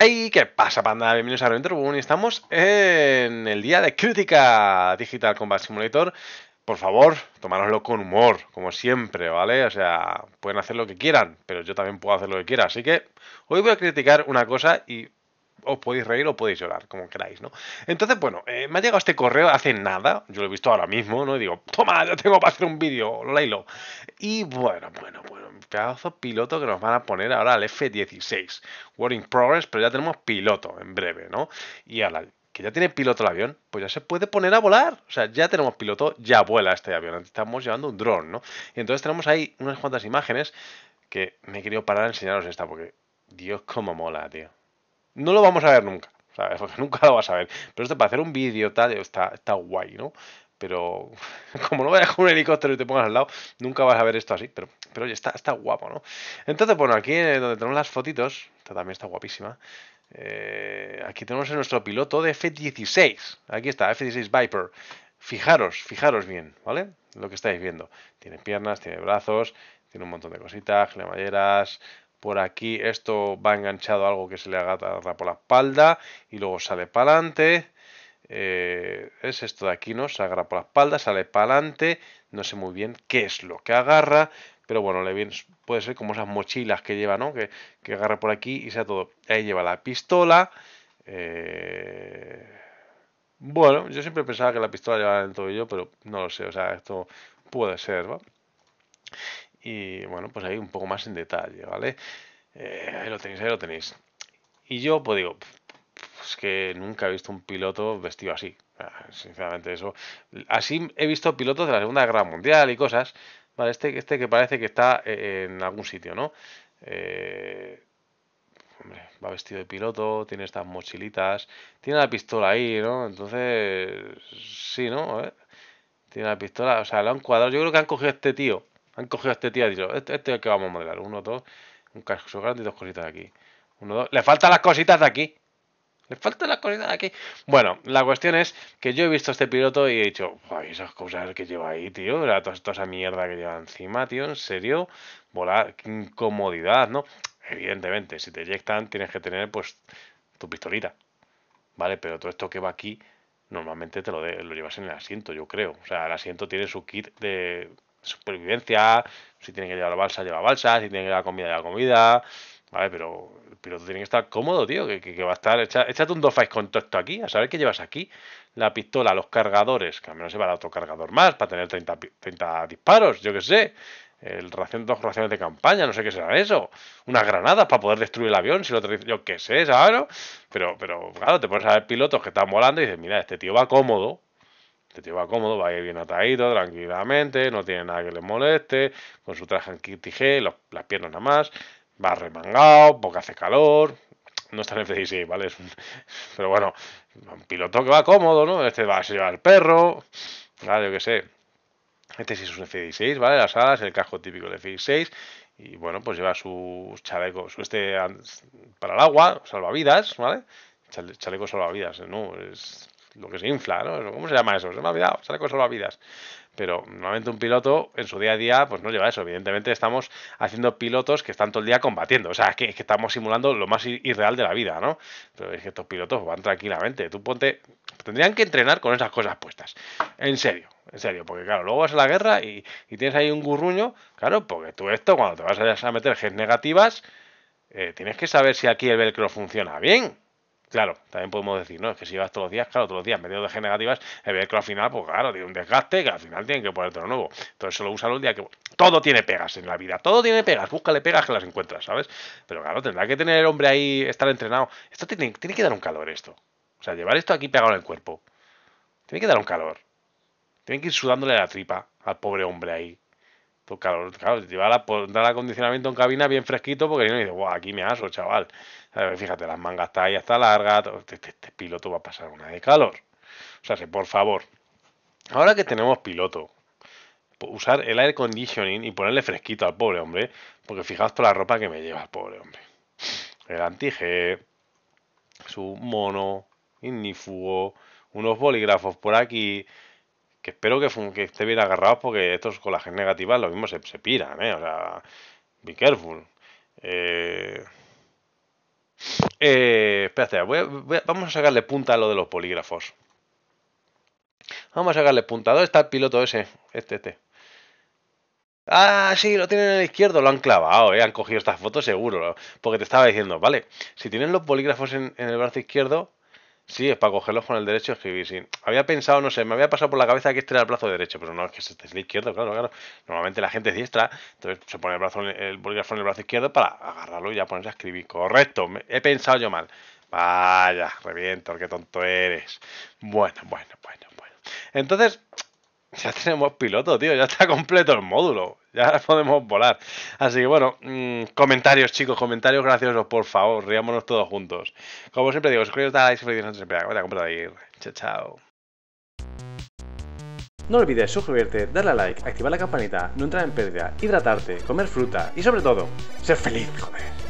Hey qué pasa, panda? Bienvenidos a Reventer y estamos en el día de crítica Digital Combat Simulator. Por favor, tomároslo con humor, como siempre, ¿vale? O sea, pueden hacer lo que quieran, pero yo también puedo hacer lo que quiera. Así que hoy voy a criticar una cosa y os podéis reír o podéis llorar, como queráis, ¿no? Entonces, bueno, eh, me ha llegado este correo hace nada, yo lo he visto ahora mismo, ¿no? Y digo, toma, ya tengo para hacer un vídeo, Lilo. Y bueno, bueno, bueno, pedazo piloto que nos van a poner ahora al F-16. Working progress, pero ya tenemos piloto en breve, ¿no? Y ahora, que ya tiene piloto el avión, pues ya se puede poner a volar. O sea, ya tenemos piloto, ya vuela este avión. Estamos llevando un dron, ¿no? Y entonces tenemos ahí unas cuantas imágenes que me he querido parar a enseñaros esta, porque Dios, cómo mola, tío. No lo vamos a ver nunca. ¿sabes? Porque nunca lo vas a ver. Pero esto para hacer un vídeo tal, está, está guay, ¿no? Pero como no vayas con un helicóptero y te pongas al lado, nunca vas a ver esto así. Pero, pero oye, está, está guapo, ¿no? Entonces, bueno, aquí eh, donde tenemos las fotitos, esta también está guapísima. Eh, aquí tenemos a nuestro piloto de F-16. Aquí está, F-16 Viper. Fijaros, fijaros bien, ¿vale? Lo que estáis viendo. Tiene piernas, tiene brazos, tiene un montón de cositas, cremalleras, por aquí esto va enganchado algo que se le agarra por la espalda y luego sale para adelante. Eh, es esto de aquí, ¿no? Se agarra por la espalda, sale para adelante, no sé muy bien qué es lo que agarra, pero bueno, le viene, puede ser como esas mochilas que lleva, ¿no? Que, agarra por aquí y sea todo. Ahí lleva la pistola. Eh, bueno, yo siempre pensaba que la pistola llevaba en el ello. pero no lo sé, o sea, esto puede ser, ¿va? y bueno, pues ahí un poco más en detalle, ¿vale? Eh, ahí lo tenéis, ahí lo tenéis. Y yo pues digo, es que nunca he visto un piloto vestido así. Sinceramente, eso. Así he visto pilotos de la Segunda Guerra Mundial y cosas. Vale, este, este que parece que está eh, en algún sitio, ¿no? Eh, hombre, va vestido de piloto, tiene estas mochilitas, tiene la pistola ahí, ¿no? Entonces, sí, ¿no? Tiene la pistola, o sea, lo han cuadrado. Yo creo que han cogido este tío han cogido a este tío y dicho, este, este, es el que vamos a modelar. Uno, dos, un casco grande y dos cositas de aquí. Uno, dos. Le faltan las cositas de aquí. Le faltan las cositas de aquí. Bueno, la cuestión es que yo he visto a este piloto y he dicho, esas cosas que lleva ahí, tío. Toda, esa mierda que lleva encima, tío. En serio, volar, qué incomodidad, ¿no? Evidentemente, si te eyectan, tienes que tener, pues, tu pistolita. ¿Vale? Pero todo esto que va aquí, normalmente te lo, lo llevas en el asiento, yo creo. O sea, el asiento tiene su kit de supervivencia, si tiene que llevar balsa, lleva balsa, si tiene que llevar comida, lleva comida. Vale, pero el piloto tiene que estar cómodo, tío, que, va a estar... Echa, échate un dos esto aquí, a saber que llevas aquí. La pistola, los cargadores, que al menos se dar otro cargador más para tener 30, 30 disparos, yo que sé. El ración, dos raciones de campaña, no sé qué será eso. Unas granadas para poder destruir el avión, si lo otro yo que sé, ¿sabes? Pero, pero claro, te pones a ver pilotos que están volando y dices, mira, este tío va cómodo, te este lleva cómodo, va ir bien atadito, tranquilamente, no tiene nada que le moleste, con su traje en los, las piernas nada más, va remangado, porque hace calor, no está en F16, ¿vale? pero bueno, un piloto que va cómodo, ¿no? Este va, a llevar el perro, ¿vale? Yo qué sé. Este sí es un F16, ¿vale? Las alas, el casco típico del F16. Y bueno, pues lleva sus chalecos este para el agua, salvavidas, ¿vale? Chaleco salvavidas, ¿no? Es lo que se infla, ¿no? ¿Cómo se llama eso? Se me ha olvidado, sale con vidas. Pero normalmente un piloto en su día a día pues no lleva eso. Evidentemente estamos haciendo pilotos que están todo el día combatiendo. O sea, que, estamos simulando lo más irreal de la vida, ¿no? Pero es que estos pilotos van tranquilamente. Tú ponte... Tendrían que entrenar con esas cosas puestas. En serio, en serio. Porque claro, luego vas a la guerra y, tienes ahí un gurruño. Claro, porque tú esto, cuando te vas a meter genes negativas, eh, tienes que saber si aquí el velcro funciona bien. Claro, también podemos decir, ¿no? Es que si vas todos los días, claro, todos los días medio de negativas, el ver que al final, pues claro, tiene un desgaste que al final tienen que lo nuevo. Entonces solo usa un día que. Todo tiene pegas en la vida, todo tiene pegas, búscale pegas que las encuentras, ¿sabes? Pero claro, tendrá que tener el hombre ahí, estar entrenado. Esto tiene, tiene que dar un calor, esto. O sea, llevar esto aquí pegado en el cuerpo. Tiene que dar un calor. Tiene que ir sudándole la tripa al pobre hombre ahí. Pues claro, te llevar a pues, dar acondicionamiento en cabina bien fresquito porque no dice, guau, aquí me aso, chaval. fíjate, las mangas está ahí, está larga, este, este, este, piloto va a pasar una de calor. O sea, por favor, ahora que tenemos piloto, usar el air conditioning y ponerle fresquito al pobre hombre, porque fijaos toda la ropa que me lleva el pobre hombre. El antige, su mono, ignífugo, unos bolígrafos por aquí, que espero que, que esté bien agarrado porque estos con la gente negativa lo mismo se, se piran, ¿eh? O sea, be careful. Eh, eh espérate, vamos a sacarle punta a lo de los polígrafos. Vamos a sacarle punta. ¿Dónde está el piloto ese? Este, este. Ah, sí, lo tienen en el izquierdo, lo han clavado, ¿eh? han cogido esta foto seguro, porque te estaba diciendo, vale, si tienen los polígrafos en el brazo izquierdo, Sí, es para cogerlo con el derecho y escribir, sí. Había pensado, no sé, me había pasado por la cabeza que este era el brazo derecho, pero pues no, es que este es el izquierdo, claro, claro. Normalmente la gente es diestra, entonces se pone el, brazo, el bolígrafo en el brazo izquierdo para agarrarlo y ya ponerse a escribir. Correcto, he pensado yo mal. Vaya, reviento, qué tonto eres. Bueno, bueno, bueno, bueno. Entonces, ya tenemos piloto, tío, ya está completo el módulo. Ya podemos volar. Así que bueno, mm, comentarios, chicos, comentarios graciosos, por favor, riámonos todos juntos. Como siempre digo, si like, voy a comprar ahí. Chao, chao. No olvides suscribirte, darle a like, activar la campanita, no entrar en pérdida, hidratarte, comer fruta y sobre todo, ser feliz, joder.